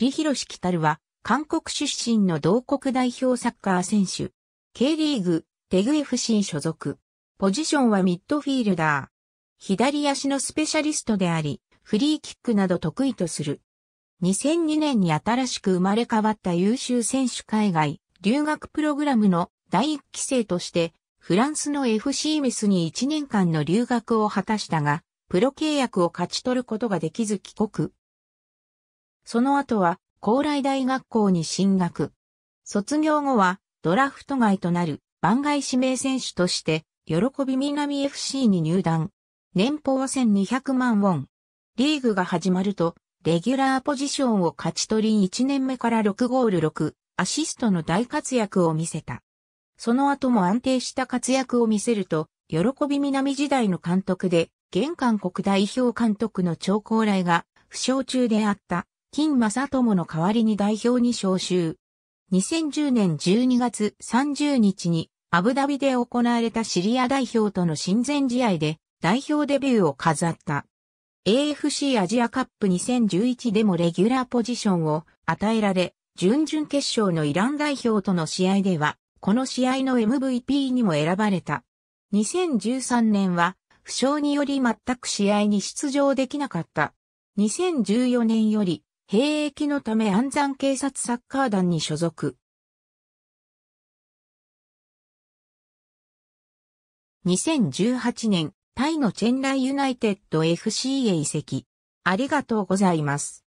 李博志たるは、韓国出身の同国代表サッカー選手。K リーグ、テグ FC 所属。ポジションはミッドフィールダー。左足のスペシャリストであり、フリーキックなど得意とする。2002年に新しく生まれ変わった優秀選手海外、留学プログラムの第一期生として、フランスの FC メスに1年間の留学を果たしたが、プロ契約を勝ち取ることができず帰国。その後は、高麗大学校に進学。卒業後は、ドラフト外となる番外指名選手として、喜び南 FC に入団。年俸1200万ウォン。リーグが始まると、レギュラーポジションを勝ち取り1年目から6ゴール6、アシストの大活躍を見せた。その後も安定した活躍を見せると、喜び南時代の監督で、現韓国代表監督の超高麗が負傷中であった金正友の代わりに代表に招集。2010年12月30日にアブダビで行われたシリア代表との親善試合で代表デビューを飾った。AFC アジアカップ2011でもレギュラーポジションを与えられ、準々決勝のイラン代表との試合では、この試合の MVP にも選ばれた。2013年は、負傷により全く試合に出場できなかった。2014年より兵役のため安山警察サッカー団に所属。2018年、タイのチェンライユナイテッド FC へ移籍。ありがとうございます。